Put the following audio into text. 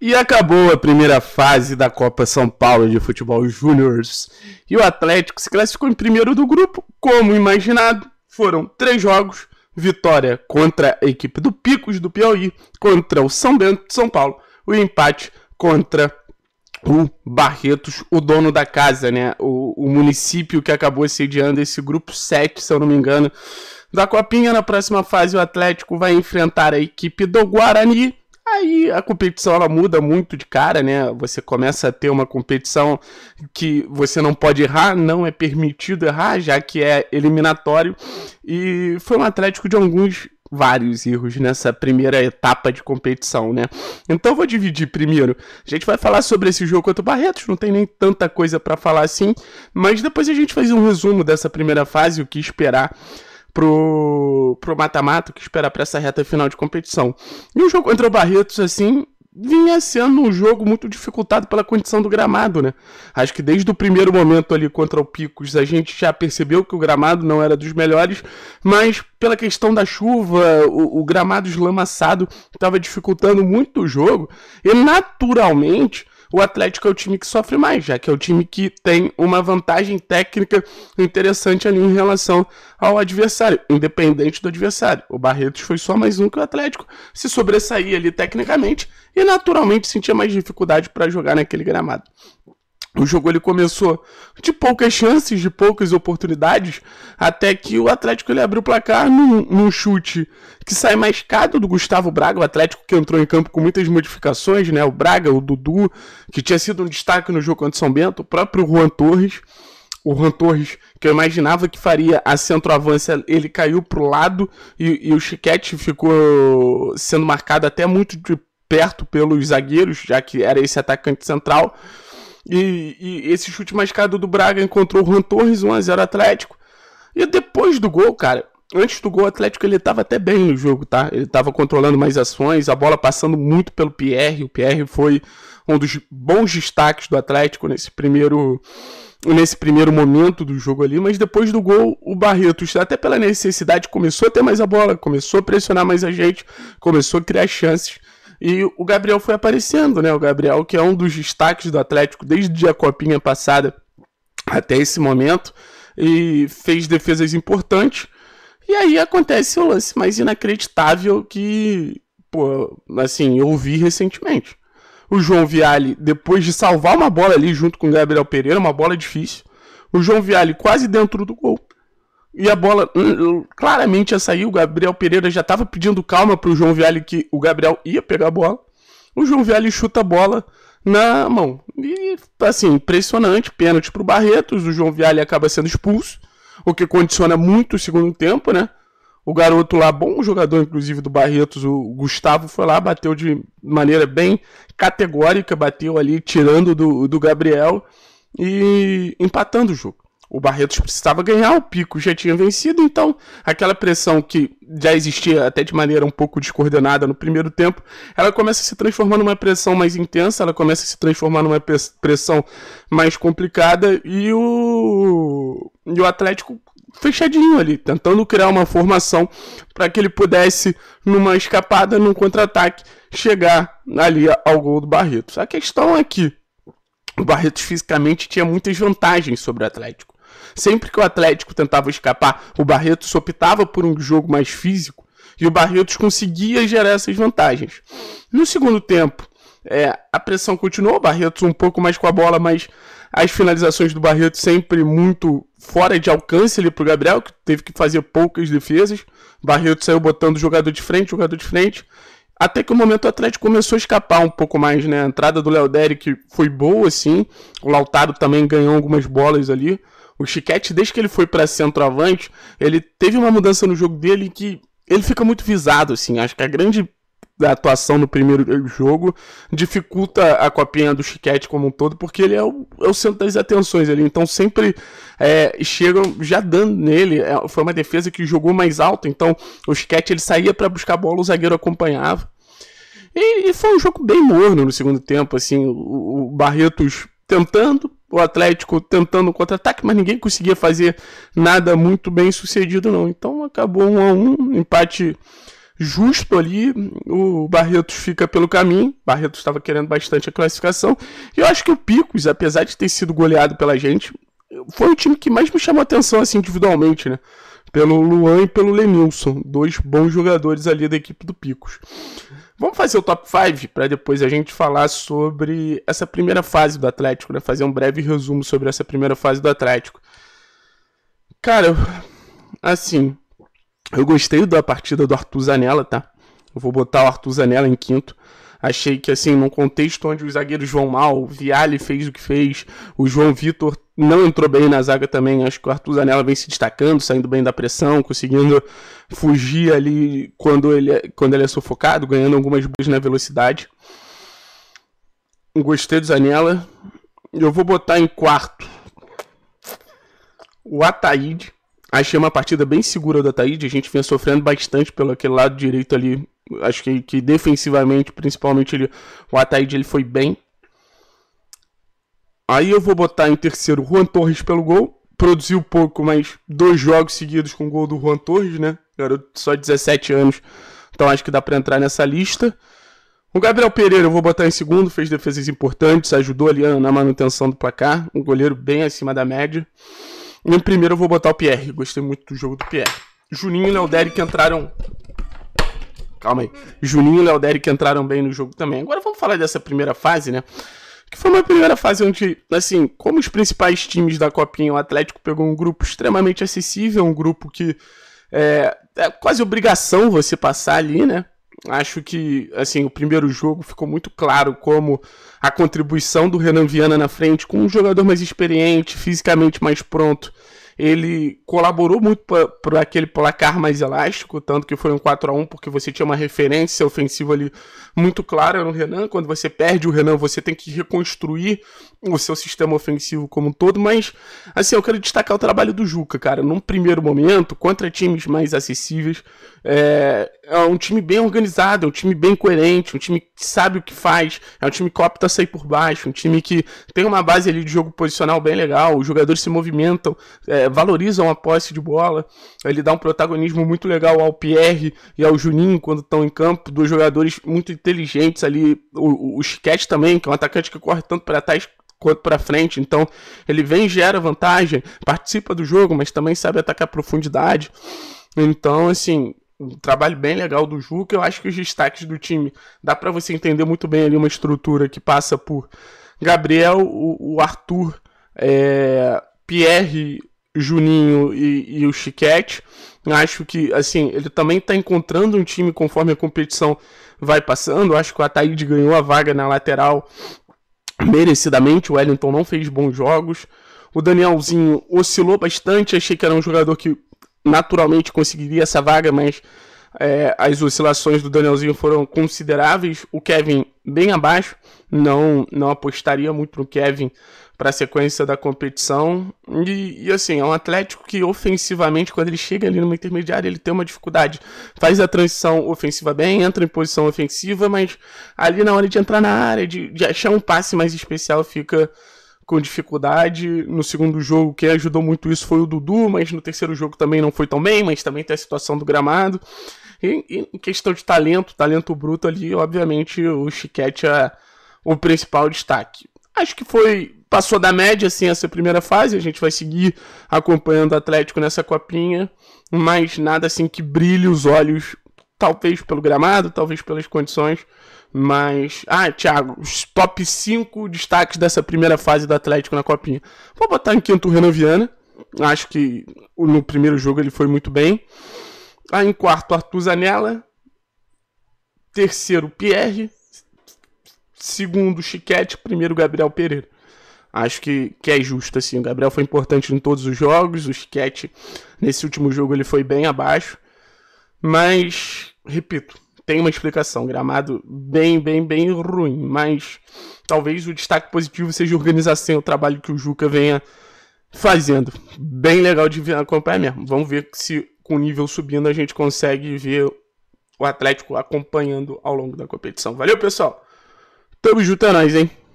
E acabou a primeira fase da Copa São Paulo de Futebol Júnior. E o Atlético se classificou em primeiro do grupo, como imaginado. Foram três jogos: vitória contra a equipe do Picos do Piauí, contra o São Bento de São Paulo, o empate contra o Barretos, o dono da casa, né? O, o município que acabou sediando esse grupo 7, se eu não me engano, da Copinha. Na próxima fase, o Atlético vai enfrentar a equipe do Guarani Aí a competição ela muda muito de cara, né? Você começa a ter uma competição que você não pode errar, não é permitido errar, já que é eliminatório. E foi um Atlético de alguns vários erros nessa primeira etapa de competição, né? Então vou dividir primeiro. A gente vai falar sobre esse jogo contra o Barretos, não tem nem tanta coisa para falar assim, mas depois a gente faz um resumo dessa primeira fase, o que esperar pro pro mata-mata, que espera para essa reta final de competição. E o jogo contra o Barretos, assim, vinha sendo um jogo muito dificultado pela condição do gramado, né? Acho que desde o primeiro momento ali contra o Picos a gente já percebeu que o gramado não era dos melhores, mas pela questão da chuva, o, o gramado eslamaçado estava dificultando muito o jogo e naturalmente o Atlético é o time que sofre mais, já que é o time que tem uma vantagem técnica interessante ali em relação ao adversário, independente do adversário. O Barretos foi só mais um que o Atlético se sobressaía ali tecnicamente e naturalmente sentia mais dificuldade para jogar naquele gramado. O jogo ele começou de poucas chances, de poucas oportunidades, até que o Atlético ele abriu o placar num, num chute que sai mais caro do Gustavo Braga, o Atlético que entrou em campo com muitas modificações, né? O Braga, o Dudu, que tinha sido um destaque no jogo contra o São Bento, o próprio Juan Torres. O Juan Torres, que eu imaginava que faria a centroavança, ele caiu pro lado e, e o Chiquete ficou sendo marcado até muito de perto pelos zagueiros, já que era esse atacante central. E, e esse chute caro do Braga encontrou o Juan Torres, 1x0 Atlético. E depois do gol, cara, antes do gol, o Atlético ele estava até bem no jogo, tá? Ele estava controlando mais ações, a bola passando muito pelo Pierre. O Pierre foi um dos bons destaques do Atlético nesse primeiro nesse primeiro momento do jogo ali, mas depois do gol, o Barreto, até pela necessidade, começou a ter mais a bola, começou a pressionar mais a gente, começou a criar chances. E o Gabriel foi aparecendo, né? O Gabriel, que é um dos destaques do Atlético desde a copinha passada até esse momento, e fez defesas importantes. E aí acontece o lance mais inacreditável que, pô, assim, eu vi recentemente. O João Vialli, depois de salvar uma bola ali junto com o Gabriel Pereira, uma bola difícil, o João Vialli quase dentro do gol. E a bola hum, hum, claramente ia sair. O Gabriel Pereira já estava pedindo calma para o João Vialli que o Gabriel ia pegar a bola. O João Vialli chuta a bola na mão. E, assim, impressionante. Pênalti para o Barretos. O João Vialli acaba sendo expulso, o que condiciona muito o segundo tempo, né? O garoto lá, bom jogador, inclusive, do Barretos, o Gustavo, foi lá, bateu de maneira bem categórica, bateu ali, tirando do, do Gabriel e empatando o jogo. O Barretos precisava ganhar, o Pico já tinha vencido, então aquela pressão que já existia até de maneira um pouco descoordenada no primeiro tempo, ela começa a se transformar numa pressão mais intensa, ela começa a se transformar numa pressão mais complicada e o, e o Atlético fechadinho ali, tentando criar uma formação para que ele pudesse, numa escapada, num contra-ataque, chegar ali ao gol do Barretos. A questão é que o Barretos fisicamente tinha muitas vantagens sobre o Atlético. Sempre que o Atlético tentava escapar, o Barretos optava por um jogo mais físico e o Barretos conseguia gerar essas vantagens. No segundo tempo, é, a pressão continuou, o Barretos um pouco mais com a bola, mas as finalizações do Barretos sempre muito fora de alcance ali para o Gabriel, que teve que fazer poucas defesas. O saiu botando jogador de frente, jogador de frente. Até que o momento o Atlético começou a escapar um pouco mais, né? A entrada do Léo Derek foi boa, sim. O Lautaro também ganhou algumas bolas ali. O Chiquete, desde que ele foi para centroavante, ele teve uma mudança no jogo dele que ele fica muito visado, assim. Acho que a grande atuação no primeiro jogo dificulta a copinha do Chiquete como um todo, porque ele é o, é o centro das atenções ali. Então sempre é, chegam já dando nele. É, foi uma defesa que jogou mais alto, então o Chiquete ele saía para buscar a bola, o zagueiro acompanhava. E, foi um jogo bem morno no segundo tempo, assim, o Barretos tentando, o Atlético tentando contra-ataque, mas ninguém conseguia fazer nada muito bem sucedido, não. Então acabou um a um, empate justo ali. O Barretos fica pelo caminho. Barretos estava querendo bastante a classificação. E eu acho que o Picos, apesar de ter sido goleado pela gente, foi o time que mais me chamou atenção assim individualmente, né? Pelo Luan e pelo Lenilson, dois bons jogadores ali da equipe do Picos. Vamos fazer o top 5 para depois a gente falar sobre essa primeira fase do Atlético, né? Fazer um breve resumo sobre essa primeira fase do Atlético. Cara, assim, eu gostei da partida do Arthur Zanella, tá? Eu vou botar o Arthur Zanella em quinto. Achei que, assim, num contexto onde os zagueiros vão mal, Viale fez o que fez, o João Vitor não entrou bem na zaga também. Acho que o Arthur Zanella vem se destacando, saindo bem da pressão, conseguindo fugir ali quando ele é, quando ele é sufocado, ganhando algumas bolas na velocidade. Gostei do Zanella. Eu vou botar em quarto o Ataíde. Achei uma partida bem segura do Ataíde. A gente vinha sofrendo bastante pelo aquele lado direito ali Acho que, que defensivamente, principalmente, ele, o Ataíde ele foi bem. Aí eu vou botar em terceiro Juan Torres pelo gol. Produziu pouco, mas dois jogos seguidos com o gol do Juan Torres, né? Garoto só 17 anos, então acho que dá para entrar nessa lista. O Gabriel Pereira eu vou botar em segundo, fez defesas importantes, ajudou ali na manutenção do placar. Um goleiro bem acima da média. E em primeiro eu vou botar o Pierre, gostei muito do jogo do Pierre. Juninho e Leodéric que entraram calma aí. Juninho e Léo Derek entraram bem no jogo também. Agora vamos falar dessa primeira fase, né? Que foi uma primeira fase onde, assim, como os principais times da Copinha, o Atlético pegou um grupo extremamente acessível, um grupo que é, é quase obrigação você passar ali, né? Acho que, assim, o primeiro jogo ficou muito claro como a contribuição do Renan Viana na frente, com um jogador mais experiente, fisicamente mais pronto, ele colaborou muito para aquele placar mais elástico, tanto que foi um 4 a 1 porque você tinha uma referência ofensiva ali muito clara no Renan. Quando você perde o Renan, você tem que reconstruir o seu sistema ofensivo como um todo, mas assim, eu quero destacar o trabalho do Juca, cara. Num primeiro momento, contra times mais acessíveis, é, é um time bem organizado, é um time bem coerente, um time que sabe o que faz, é um time que opta a sair por baixo, um time que tem uma base ali de jogo posicional bem legal, os jogadores se movimentam, é, valorizam a posse de bola, ele dá um protagonismo muito legal ao Pierre e ao Juninho quando estão em campo, dois jogadores muito inteligentes ali, o, o Chiquete também, que é um atacante que corre tanto para trás quanto para frente. Então, ele vem, gera vantagem, participa do jogo, mas também sabe atacar profundidade. Então, assim, um trabalho bem legal do Juca. Eu acho que os destaques do time dá para você entender muito bem ali uma estrutura que passa por Gabriel, o, o Arthur, é, Pierre, Juninho e, e o Chiquete. Acho que, assim, ele também está encontrando um time conforme a competição vai passando. Acho que o Ataíde ganhou a vaga na lateral merecidamente. O Wellington não fez bons jogos. O Danielzinho oscilou bastante. Achei que era um jogador que naturalmente conseguiria essa vaga, mas é, as oscilações do Danielzinho foram consideráveis. O Kevin bem abaixo, não, não apostaria muito no Kevin para a sequência da competição. E, e, assim, é um Atlético que ofensivamente, quando ele chega ali numa intermediária, ele tem uma dificuldade. Faz a transição ofensiva bem, entra em posição ofensiva, mas ali na hora de entrar na área, de, de achar um passe mais especial, fica com dificuldade. No segundo jogo, que ajudou muito isso foi o Dudu, mas no terceiro jogo também não foi tão bem, mas também tem a situação do gramado. E, em questão de talento, talento bruto ali, obviamente o Chiquete é o principal destaque. Acho que foi. Passou da média, assim, essa primeira fase. A gente vai seguir acompanhando o Atlético nessa copinha. Mas nada assim que brilhe os olhos talvez pelo gramado, talvez pelas condições, mas. Ah, Thiago, os top 5 destaques dessa primeira fase do Atlético na Copinha. Vou botar em quinto o Renan Viana. Acho que no primeiro jogo ele foi muito bem. Aí ah, em quarto, Arthur Zanella. Terceiro, Pierre. Segundo, Chiquete. Primeiro, Gabriel Pereira. Acho que, que é justo, assim. O Gabriel foi importante em todos os jogos. O Chiquete, nesse último jogo, ele foi bem abaixo. Mas, repito, tem uma explicação. Gramado bem, bem, bem ruim. Mas talvez o destaque positivo seja a organização, o trabalho que o Juca venha fazendo. Bem legal de acompanhar mesmo. Vamos ver se com o nível subindo a gente consegue ver o Atlético acompanhando ao longo da competição. Valeu, pessoal! Tamo junto, é nóis, hein?